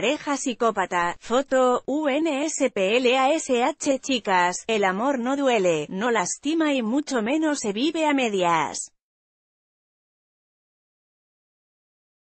pareja psicópata, foto, UNSPLASH chicas, el amor no duele, no lastima y mucho menos se vive a medias.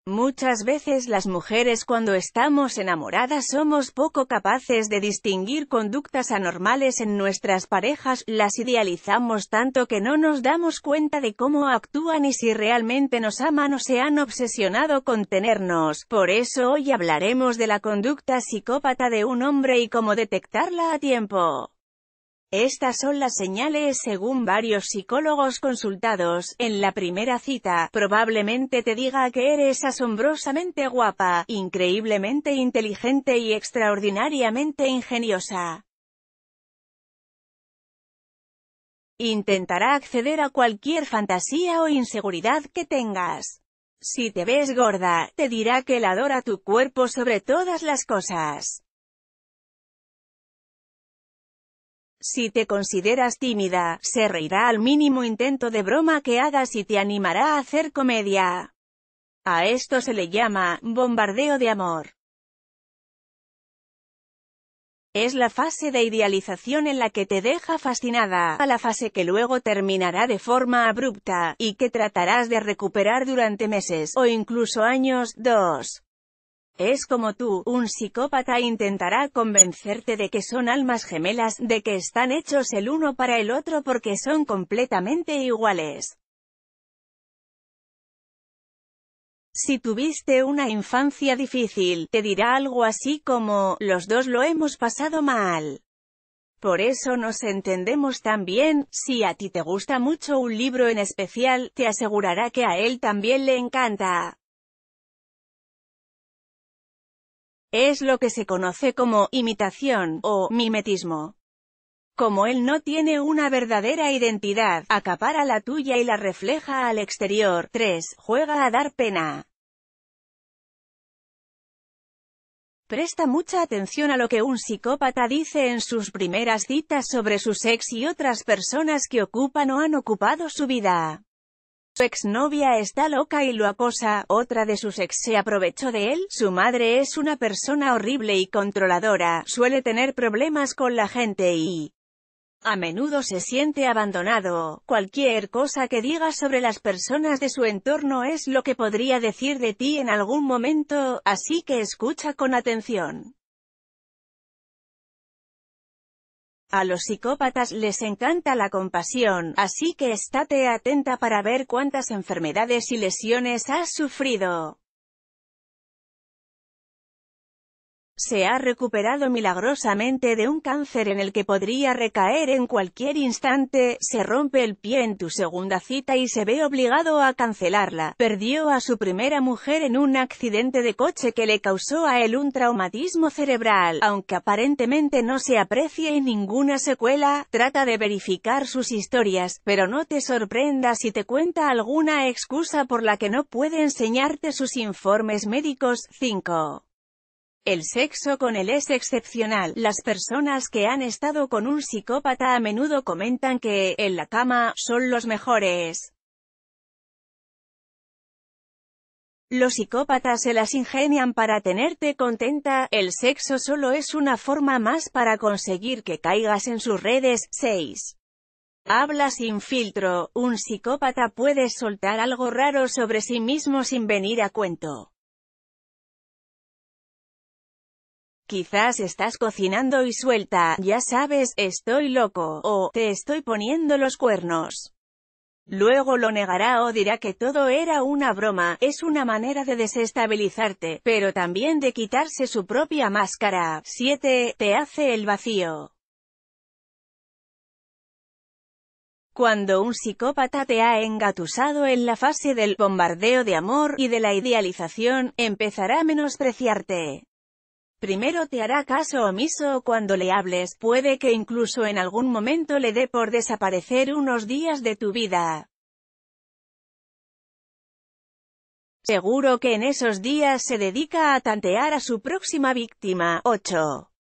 Muchas veces las mujeres cuando estamos enamoradas somos poco capaces de distinguir conductas anormales en nuestras parejas, las idealizamos tanto que no nos damos cuenta de cómo actúan y si realmente nos aman o se han obsesionado con tenernos. Por eso hoy hablaremos de la conducta psicópata de un hombre y cómo detectarla a tiempo. Estas son las señales según varios psicólogos consultados. En la primera cita, probablemente te diga que eres asombrosamente guapa, increíblemente inteligente y extraordinariamente ingeniosa. Intentará acceder a cualquier fantasía o inseguridad que tengas. Si te ves gorda, te dirá que la adora tu cuerpo sobre todas las cosas. Si te consideras tímida, se reirá al mínimo intento de broma que hagas y te animará a hacer comedia. A esto se le llama, bombardeo de amor. Es la fase de idealización en la que te deja fascinada, a la fase que luego terminará de forma abrupta, y que tratarás de recuperar durante meses, o incluso años, dos. Es como tú, un psicópata intentará convencerte de que son almas gemelas, de que están hechos el uno para el otro porque son completamente iguales. Si tuviste una infancia difícil, te dirá algo así como, los dos lo hemos pasado mal. Por eso nos entendemos tan bien, si a ti te gusta mucho un libro en especial, te asegurará que a él también le encanta. Es lo que se conoce como imitación o mimetismo. Como él no tiene una verdadera identidad, acapara la tuya y la refleja al exterior. 3. Juega a dar pena. Presta mucha atención a lo que un psicópata dice en sus primeras citas sobre su sex y otras personas que ocupan o han ocupado su vida. Su exnovia está loca y lo acosa, otra de sus ex se aprovechó de él, su madre es una persona horrible y controladora, suele tener problemas con la gente y a menudo se siente abandonado. Cualquier cosa que digas sobre las personas de su entorno es lo que podría decir de ti en algún momento, así que escucha con atención. A los psicópatas les encanta la compasión, así que estate atenta para ver cuántas enfermedades y lesiones has sufrido. se ha recuperado milagrosamente de un cáncer en el que podría recaer en cualquier instante, se rompe el pie en tu segunda cita y se ve obligado a cancelarla. Perdió a su primera mujer en un accidente de coche que le causó a él un traumatismo cerebral, aunque aparentemente no se aprecie ninguna secuela, trata de verificar sus historias, pero no te sorprenda si te cuenta alguna excusa por la que no puede enseñarte sus informes médicos. 5. El sexo con él es excepcional. Las personas que han estado con un psicópata a menudo comentan que, en la cama, son los mejores. Los psicópatas se las ingenian para tenerte contenta, el sexo solo es una forma más para conseguir que caigas en sus redes. 6. Habla sin filtro, un psicópata puede soltar algo raro sobre sí mismo sin venir a cuento. Quizás estás cocinando y suelta, ya sabes, estoy loco, o, te estoy poniendo los cuernos. Luego lo negará o dirá que todo era una broma, es una manera de desestabilizarte, pero también de quitarse su propia máscara. 7. Te hace el vacío. Cuando un psicópata te ha engatusado en la fase del bombardeo de amor y de la idealización, empezará a menospreciarte. Primero te hará caso omiso cuando le hables, puede que incluso en algún momento le dé por desaparecer unos días de tu vida. Seguro que en esos días se dedica a tantear a su próxima víctima. 8.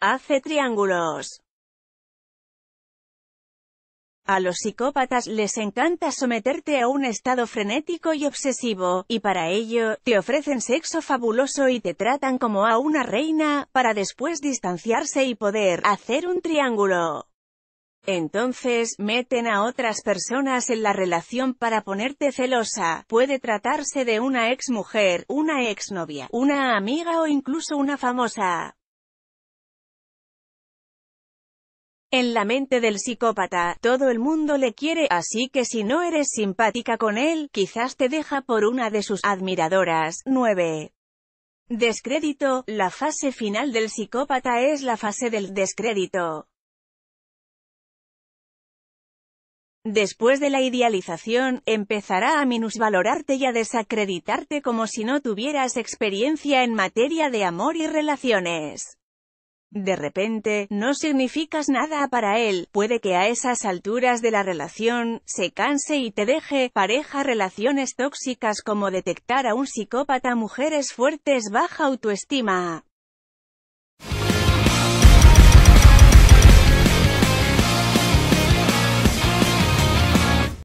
Hace triángulos. A los psicópatas les encanta someterte a un estado frenético y obsesivo, y para ello, te ofrecen sexo fabuloso y te tratan como a una reina, para después distanciarse y poder hacer un triángulo. Entonces, meten a otras personas en la relación para ponerte celosa. Puede tratarse de una ex mujer, una ex novia, una amiga o incluso una famosa. En la mente del psicópata, todo el mundo le quiere, así que si no eres simpática con él, quizás te deja por una de sus admiradoras. 9. Descrédito, la fase final del psicópata es la fase del descrédito. Después de la idealización, empezará a minusvalorarte y a desacreditarte como si no tuvieras experiencia en materia de amor y relaciones. De repente, no significas nada para él, puede que a esas alturas de la relación, se canse y te deje, pareja relaciones tóxicas como detectar a un psicópata mujeres fuertes baja autoestima.